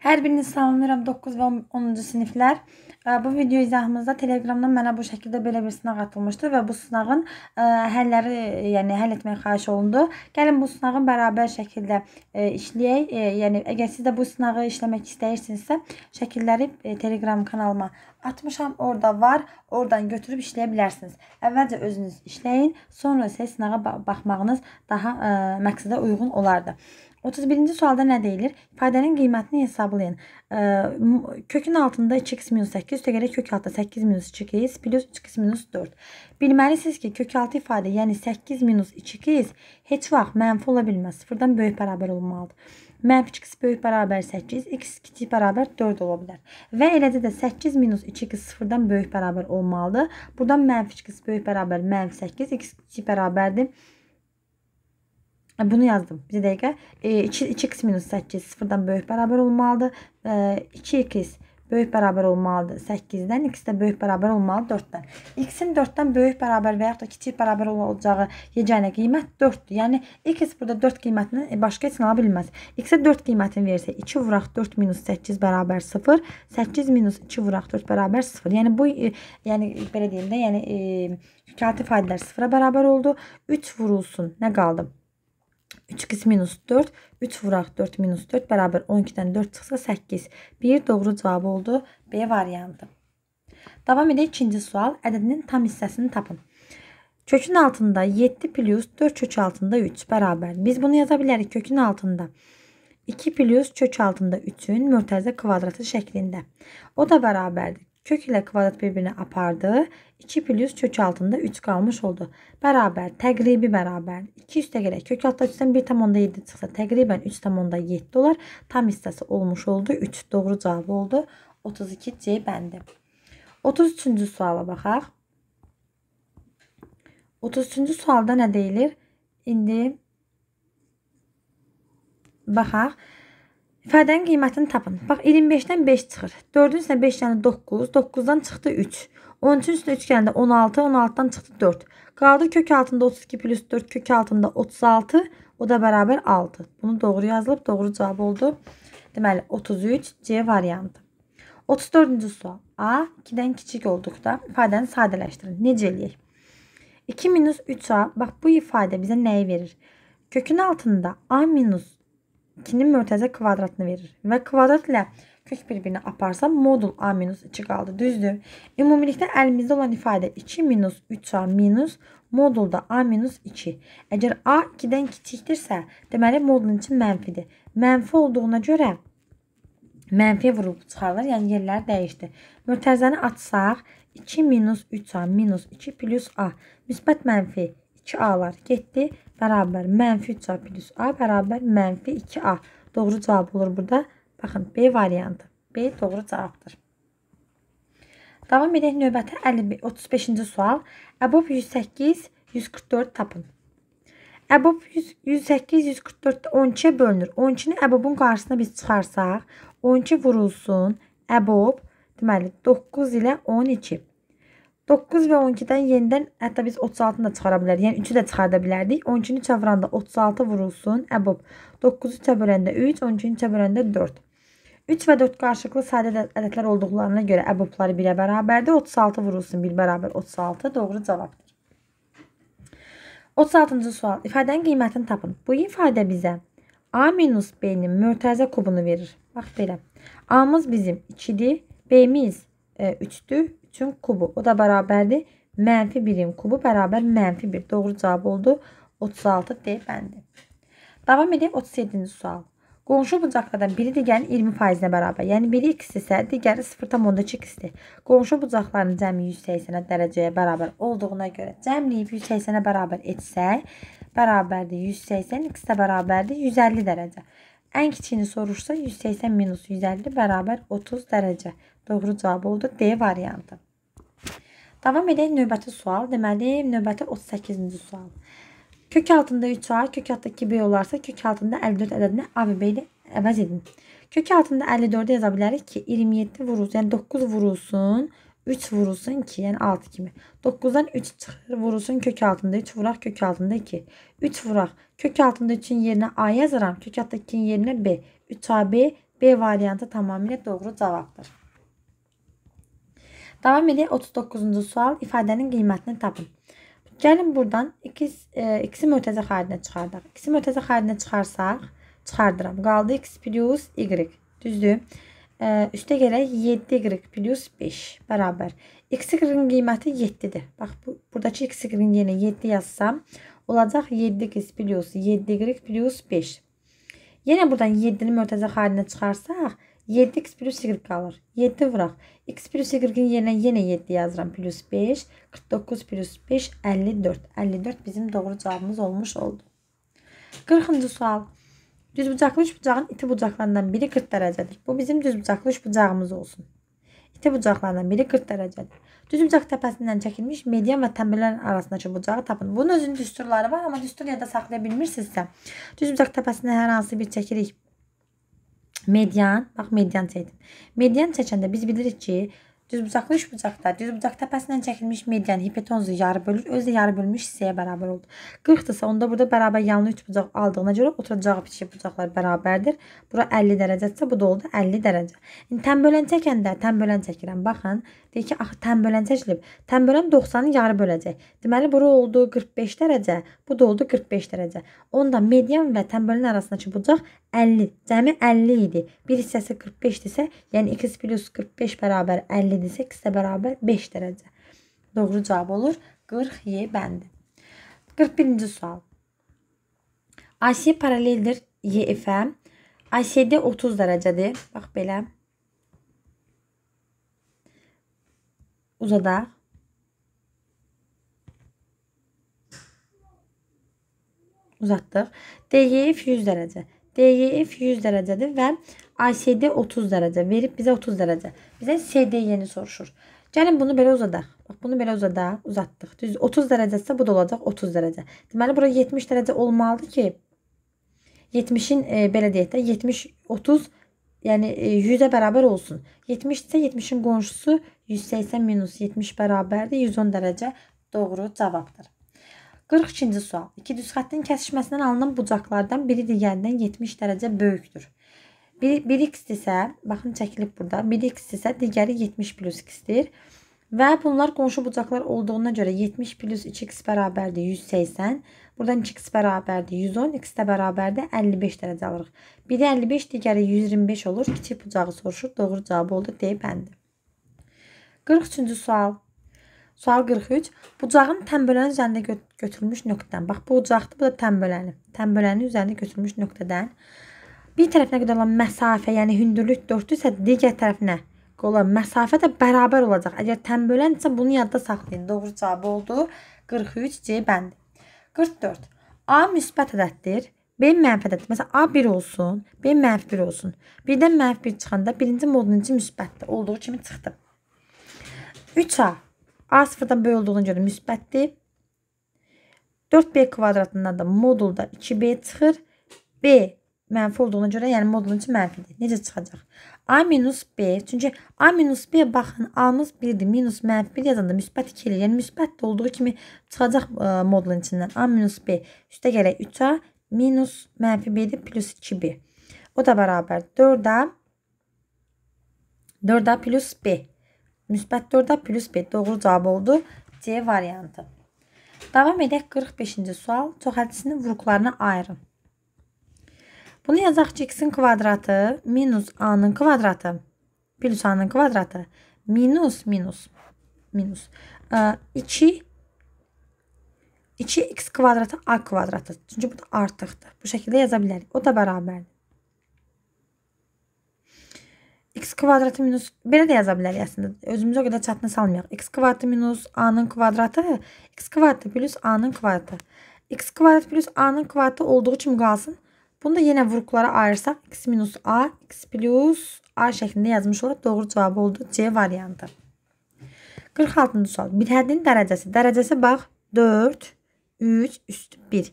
Hər birinizi salamlayıram 9 və 10-cu siniflər. Bu video izahımızda Telegramdan mənə bu şəkildə belə bir sınaq atılmışdı və bu sınağın həlləri, yəni həll etmək xahiş olundu. Gəlin bu sınağın bərabər şəkildə işləyək. Yəni əgər siz də bu sınağı işləmək istəyirsinizsə, şəkilləri Telegram kanalıma atmışam. Orada var. Oradan götürüb işləyə bilərsiniz. Əvvəlcə özünüz işləyin, sonra isə sınağa baxmağınız daha ə, e, məqsədə uyğun olardı. 31-ci sualda nə deyilir? İfadənin qiymətini hesablayın. Ə, e, kökün altında 2x-8 üstəgələ kök altında 8-2x plus 3x-4. Bilməlisiniz ki, kök altı ifadə, yəni 8-2x heç vaxt mənfi ola bilməz. Sıfırdan böyük bərabər olmalıdır. Mənfi 2x böyük bərabər 8, x kiçik bərabər 4 ola bilər. Və eləcə də 8 minus 2x sıfırdan böyük bərabər olmalıdır. Buradan mənfi 2x böyük bərabər mənfi 8, x kiçik bərabərdir. Bunu yazdım. Bir dəqiqə. 2x e, minus 8 sıfırdan böyük bərabər olmalıdır. 2x e, böyük bərabər olmalıdır 8-dən, x də böyük bərabər olmalı 4-dən. x-in 4-dən böyük bərabər və yaxud da kiçik bərabər olacağı yeganə qiymət 4-dür. Yəni x burada 4 qiymətini e, başqa heç nə ala bilməz. x-ə 4 qiymətini versə 2 vuraq 4 minus 8 bərabər 0, 8 minus 2 vuraq 4 bərabər 0. Yəni bu, e, yəni belə deyim də, yəni e, kati faydələr 0-a bərabər oldu. 3 vurulsun, nə qaldı? 3x minus 4. 3 vuraq 4 minus 4 bərabər 12-dən 4 çıxsa 8. 1 doğru cavabı oldu. B variantı. Davam edək ikinci sual. Ədədinin tam hissəsini tapın. Kökün altında 7 plus 4 kök altında 3 bərabər. Biz bunu yaza bilərik kökün altında. 2 plus kök altında 3-ün mörtəzə kvadratı şəklində. O da bərabərdir. Kök ilə kvadrat bir-birini apardı. 2 plus kök altında 3 qalmış oldu. Bərabər, təqribi bərabər. 2 üstə gələk. Kök altda 3-dən 1,7 çıxsa təqribən 3,7 olar. Tam hissəsi olmuş oldu. 3 doğru cavabı oldu. 32 C bəndi. 33-cü suala baxaq. 33-cü sualda nə deyilir? İndi baxaq. İfadənin qiymətini tapın. Bax 25-dən 5 çıxır. 4-ün üstünə 5 gəldə 9, 9-dan çıxdı 3. 13-ün üstünə 3 gəldə 16, 16-dan çıxdı 4. Qaldı kök altında 32 plus 4, kök altında 36, o da bərabər 6. Bunu doğru yazılıb, doğru cavab oldu. Deməli 33 C variantı. 34-cü sual. A 2-dən kiçik olduqda ifadəni sadələşdirin. Necə eləyək? 2 minus 3A, bax bu ifadə bizə nəyi verir? Kökün altında A minus 2-nin mötəzə kvadratını verir. Və kvadrat ilə kök bir-birinə aparsam modul A minus 2 qaldı. Düzdür. Ümumilikdə əlimizdə olan ifadə 2 minus 3A minus modulda A minus 2. Əgər A 2-dən kiçikdirsə, deməli modulun için mənfidir. Mənfi olduğuna görə mənfiyə vurulub çıxarılır, yəni yerlər dəyişdi. Mötərizəni açsaq, 2 minus 3A minus 2 plus A. Müsbət mənfi 2A var. Getdi. Bərabər mənfi 3A plus A bərabər mənfi 2A. Doğru cavab olur burada. Baxın, B variantı. B doğru cavabdır. Davam edək növbəti 35-ci sual. Əbab 108-144 tapın. Əbab 108-144-də 12-yə bölünür. 12-ni əbabın qarşısına biz çıxarsaq, 12 vurulsun, əbab, deməli 9 ilə 12. 9 və 12-dən yenidən hətta biz 36-nı da çıxara bilərik. Yəni 3-ü də çıxarda bilərdik. 12-ni çevranda 36 vurulsun. Əbob 9-u çevrəndə 3, 12-ni çevrəndə 4. 3 və 4 qarşılıqlı sadə ədədlər olduqlarına görə əbobları birə bərabərdir. 36 vurulsun, 1 bərabər 36 doğru cavabdır. 36-cı sual. İfadənin qiymətini tapın. Bu ifadə bizə A-B-nin mörtəzə kubunu verir. Bax belə. A-mız bizim 2-dir, B-miz 3'tü. E, 3'ün kubu. O da bərabərdir. Mənfi 1-in kubu bərabər mənfi 1. Doğru cavab oldu. 36 D bəndi. Davam edək 37-ci sual. Qonşu bucaqlardan biri digərinin 20%-nə bərabər. Yəni biri x isə digəri 0.2x-dir. Qonşu bucaqların cəmi 180-ə dərəcəyə bərabər olduğuna görə cəmləyib 180-ə bərabər etsək, bərabərdir 180 x-də bərabərdir 150 dərəcə. Ən kiçiyini soruşsa 180 minus 150 bərabər 30 dərəcə. Doğru cavab oldu D variantı. Davam edək növbəti sual. Deməli, növbəti 38-ci sual. Kök altında 3A, kök altında 2B olarsa, kök altında 54 ədədini A və B ilə əvəz edin. Kök altında 54-ü yaza bilərik ki, 27 vurulsun, yəni 9 vurulsun 3 vurulsun 2 yani 6 kimi. 9'dan 3 çıxır vurulsun kök altında 3 vuraq kök altında 2. 3 vuraq kök altında 3'ün yerine A yazaram. Kök altında 2'nin yerine B. 3AB B variantı tamamıyla doğru cavabdır. Davam edək 39-cu sual ifadənin qiymətini tapın. Gəlin buradan x e, x mötəzə xərinə çıxardaq. X mötəzə xərinə çıxarsaq, çıxardıram. Qaldı x plus y. Düzdür? üstə gələk 7y plus 5 bərabər. X-y-in qiyməti 7-dir. Bax, bu, buradakı x-y-in yenə 7 yazsam, olacaq 7x plus 7y plus 5. Yenə buradan 7-ni mörtəzə xalinə çıxarsaq, 7x plus y qalır. 7 vuraq. x plus y-in yerinə yenə 7 yazıram. Plus 5, 49 plus 5, 54. 54 bizim doğru cavabımız olmuş oldu. 40-cı sual. Düz bucaqlı üç bucağın iti bucaqlarından biri 40 dərəcədir. Bu bizim düz bucaqlı üç bucağımız olsun. İti bucaqlarından biri 40 dərəcədir. Düz bucaq təpəsindən çəkilmiş median və tənbəllər arasındakı bucağı tapın. Bunun özünün düsturları var, amma düstur yada saxlaya bilmirsinizsə, düz bucaq təpəsindən hər hansı bir çəkirik. Median, bax median çəkdim. Median çəkəndə biz bilirik ki, Düzbucaqlı üçbucaqda düzbucaq təpəsindən çəkilmiş median hipotenuzu yarı bölür, özü də yarı bölmüş hissəyə bərabər oldu. 40dırsa, onda burada bərabər yanlı üçbucaq aldığına görə oturacağı bitişik bucaqlar bərabərdir. Bura 50 dərəcədirsə, bu da oldu 50 dərəcə. İndi tənbölən çəkəndə tənbölən çəkirəm. Baxın, deyir ki, axı tənbölən çəkilib. Tənbölən 90-ı yarı böləcək. Deməli bura oldu 45 dərəcə, bu da oldu 45 dərəcə. Onda median və tənbölən arasındakı bucaq 50, cəmi 50 idi. Bir hissəsi 45-dirsə, yəni x + 45 = 50 7 isə ikisi də bərabər 5 dərəcə. Doğru cavab olur 40Y bəndi. 41-ci sual. AC paraleldir YF-ə. ACD 30 dərəcədir. Bax belə. Uzadaq. Uzatdıq. DYF 100 dərəcə. DYF 100 dərəcədir və ASD 30 dərəcə verib bizə 30 dərəcə. Bizə SDY-ni soruşur. Gəlin bunu belə uzadaq. Bax bunu belə uzadaq, uzatdıq. Düz 30 dərəcəsə bu da olacaq 30 dərəcə. Deməli bura 70 dərəcə olmalıdır ki 70-in e, belə deyək də 70 30 yəni e, 100-ə bərabər olsun. 70 isə 70-in qonşusu 180 minus 70 bərabərdir 110 dərəcə doğru cavabdır. 42-ci sual. İki düz xəttin kəsişməsindən alınan bucaqlardan biri digərindən 70 dərəcə böyükdür. Bir, 1x isə, baxın çəkilib burada, 1x isə digəri 70 plus x-dir. Və bunlar qonşu bucaqlar olduğuna görə 70 plus 3x bərabərdir 180. Buradan 2x bərabərdir 110, x də bərabərdir 55 dərəcə alırıq. Biri 55, digəri 125 olur. Kiçik bucağı soruşur, doğru cavab oldu D bəndi. 43-cü sual. Sual 43. Bucağın tənbölənin üzərində götürülmüş nöqtədən. Bax, bu bucaqdır, bu da tənböləni. Tənbölənin üzərində götürülmüş nöqtədən bir tərəfinə qədər olan məsafə, yəni hündürlük 4-dürsə, digər tərəfinə qola məsafə də bərabər olacaq. Əgər tənböləndirsə bunu yadda saxlayın. Doğru cavabı oldu 43 C bəndi. 44. A müsbət ədəddir. B mənfi ədəddir. Məsələn, A 1 olsun, B mənfi 1 olsun. Birdən mənfi 1 çıxanda birinci moduncu müsbətdir. Olduğu kimi çıxdı. 3A. A sıfırdan böyük olduğuna görə müsbətdir. 4B kvadratından da modulda 2B çıxır. B mənfi olduğuna görə, yəni modulun içi mənfidir. Necə çıxacaq? A minus B. Çünki A minus B baxın, A-mız 1-dir. Minus mənfi 1 yazanda müsbət 2 eləyir. Yəni müsbət də olduğu kimi çıxacaq ə, e, modulun içindən. A minus B. Üstə gələk 3A minus mənfi B-dir. Plus 2B. O da bərabər 4A. 4A plus B. Müsbət 4A plus B. Doğru cavab oldu. C variantı. Davam edək 45-ci sual. Çoxəldisinin vuruqlarını ayırın. Bunu yazaq ki, x-in kvadratı minus a-nın kvadratı plus a-nın kvadratı minus minus minus 2 e, 2x kvadratı a kvadratı. Çünki bu da artıqdır. Bu şəkildə yaza bilərik. O da bərabərdir. x kvadratı minus belə də yaza bilərik əslində. Özümüzə qədər çətinə salmayaq. x kvadratı minus a-nın kvadratı x kvadratı plus a-nın kvadratı. x kvadrat plus a-nın kvadratı olduğu kimi qalsın. Bunu da yenə vurğulara ayırsaq x minus a, x plus a şəklində yazmış olaraq doğru cavabı oldu C variantı. 46-cı sual. Bir hədin dərəcəsi. Dərəcəsi bax 4, 3 üstü 1.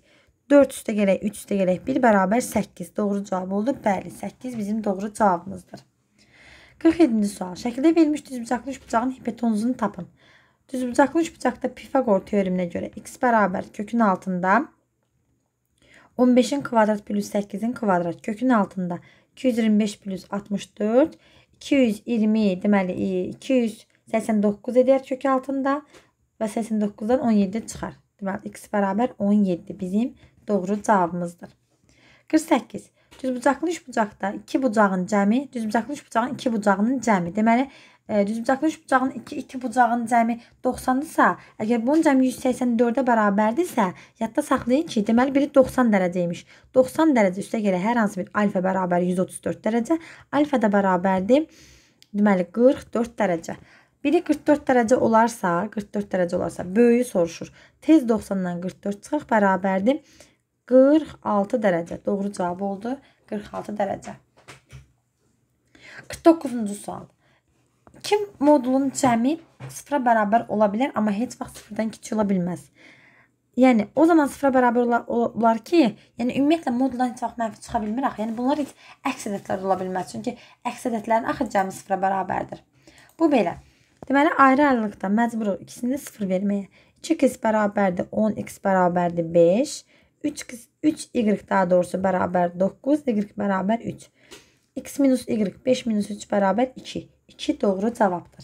4 üstə gələk, 3 üstə gələk, 1 bərabər 8. Doğru cavab oldu. Bəli, 8 bizim doğru cavabımızdır. 47-ci sual. Şəkildə verilmiş düzbucaqlı üçbucağın hipotenuzunu tapın. Düzbucaqlı üçbucaqda Pifaqor teoreminə görə x bərabər kökün altında 1 15-in kvadrat plus 8-in kvadrat kökün altında 225 plus 64 220 deməli 289 e, edər kök altında və 89-dan 17 çıxar. Deməli x bərabər 17 bizim doğru cavabımızdır. 48. Düzbucaqlı üçbucaqda 2 bucağın cəmi, düzbucaqlı üçbucağın 2 bucağının cəmi. Deməli düzbucaqlı üçbucağın 2 2 bucağının cəmi 90-dırsa, əgər bunun cəmi 184-ə bərabərdirsə, yadda saxlayın ki, deməli biri 90 dərəcə imiş. 90 dərəcə üstə gələ hər hansı bir alfa bərabər 134 dərəcə, alfa da bərabərdir deməli 44 dərəcə. Biri 44 dərəcə olarsa, 44 dərəcə olarsa, böyüyü soruşur. Tez 90-dan 44 çıxaq bərabərdir 46 dərəcə. Doğru cavab oldu 46 dərəcə. 49-cu sual. Kim modulun cəmi sıfıra bərabər ola bilər, amma heç vaxt sıfırdan kiçik ola bilməz. Yəni o zaman sıfıra bərabər ola, olar ki, yəni ümumiyyətlə moduldan heç vaxt mənfi çıxa bilmirək. Yəni bunlar heç əks ədədlər ola bilməz. Çünki əks ədədlərin axı cəmi sıfıra bərabərdir. Bu belə. Deməli ayrı ayrılıqda məcburuq ikisini də sıfır verməyə. 2x bərabərdir 10x bərabərdir 5. 3x 3y daha doğrusu bərabər 9, y bərabər 3. X minus Y 5 minus 3 bərabər 2. 2 doğru cavabdır.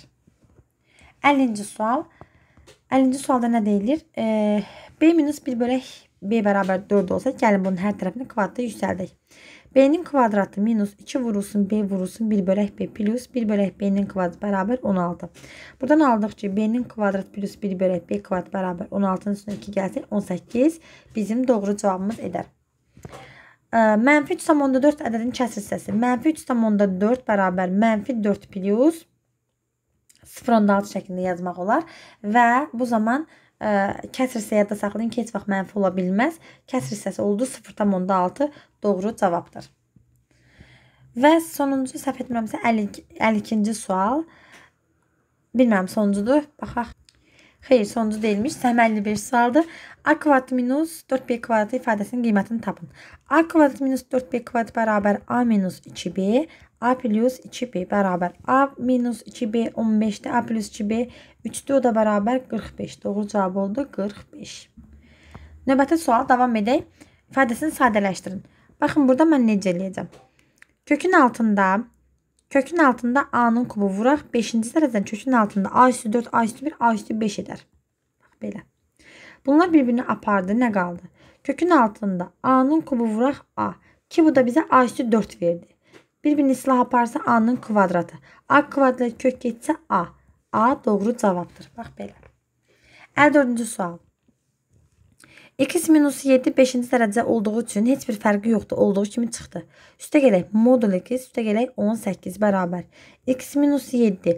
50-ci sual. 50-ci sualda nə deyilir? E, B minus 1 bölək B bərabər 4 olsa, gəlin bunun hər tərəfini kvadratda yüksəldək. B-nin kvadratı minus 2 vurulsun B vurulsun 1 bölək B plus 1 bölək B-nin kvadratı bərabər 16. Buradan aldıq ki, B-nin kvadrat plus 1 bölək B kvadratı bərabər 16-nın üstündə 2 gəlsin 18 bizim doğru cavabımız edər. Mənfi 3,4 ədədin kəsir hissəsi. Mənfi 3,4 bərabər mənfi 4 plus 0,6 şəklində yazmaq olar. Və bu zaman ə, kəsir hissə yadda saxlayın ki, heç vaxt mənfi ola bilməz. Kəsir hissəsi oldu 0,6 doğru cavabdır. Və sonuncu səhv etmirəmsə 52-ci sual. Bilmirəm sonuncudur. Baxaq. Xeyr, sonuncu deyilmiş. Səməlli 5 sualdır. A kvadrat minus 4B kvadratı ifadəsinin qiymətini tapın. A kvadrat minus 4B kvadrat bərabər A minus 2B, A plus 2B bərabər A minus 2B 15-də, A plus 2B 3-də, o da bərabər 45. Doğru cavab oldu 45. Növbəti sual davam edək. İfadəsini sadələşdirin. Baxın, burada mən necə eləyəcəm? Kökün altında Kökün altında A-nın kubu vuraq. 5-ci dərəcədən kökün altında A üstü 4, A üstü 1, A üstü 5 edər. Bax, belə. Bunlar bir-birini apardı. Nə qaldı? Kökün altında A-nın kubu vuraq A. Ki bu da bizə A üstü 4 verdi. Bir-birini silah aparsa A-nın kvadratı. A kvadrat kök getsə A. A doğru cavabdır. Bax belə. 54-cü sual. X minus 7 5-ci dərəcə olduğu üçün heç bir fərqi yoxdur. Olduğu kimi çıxdı. Üstə gələk modul 2, üstə gələk 18 bərabər. X minus 7.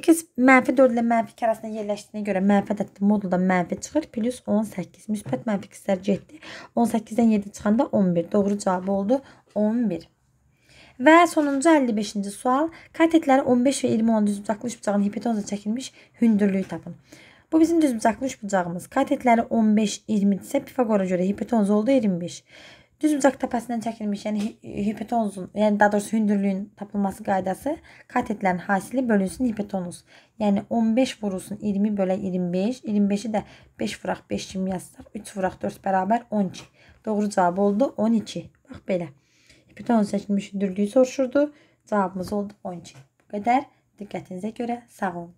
X mənfi 4 ilə mənfi 2 arasında yerləşdiyinə görə mənfi ədəddir. Moduldan mənfi çıxır. Plus 18. Müsbət mənfi 2-slər getdi. 18-dən 7 çıxanda 11. Doğru cavabı oldu 11. Və sonuncu 55-ci sual. Katetləri 15 və 20 10 düz uzaqlı üç bıçağın hipotenuza çəkilmiş hündürlüyü tapın. Bu bizim düz bucaqlı üçbucağımız. Katetləri 15, 20-dirsə Pifaqora görə hipotenuz oldu 25. Düz bucaq təpəsindən çəkilmiş, yəni hipotenuzun, yəni daha doğrusu hündürlüyün tapılması qaydası katetlərin hasili bölünsün hipotenuz. Yəni 15 vurulsun 20 bölə 25, 25-i də 5 vuraq 5 kimi yazsaq, 3 vuraq 4 bərabər 12. Doğru cavab oldu 12. Bax belə. Hipotenuz çəkilmiş hündürlüyü soruşurdu. Cavabımız oldu 12. Bu qədər. Diqqətinizə görə sağ olun.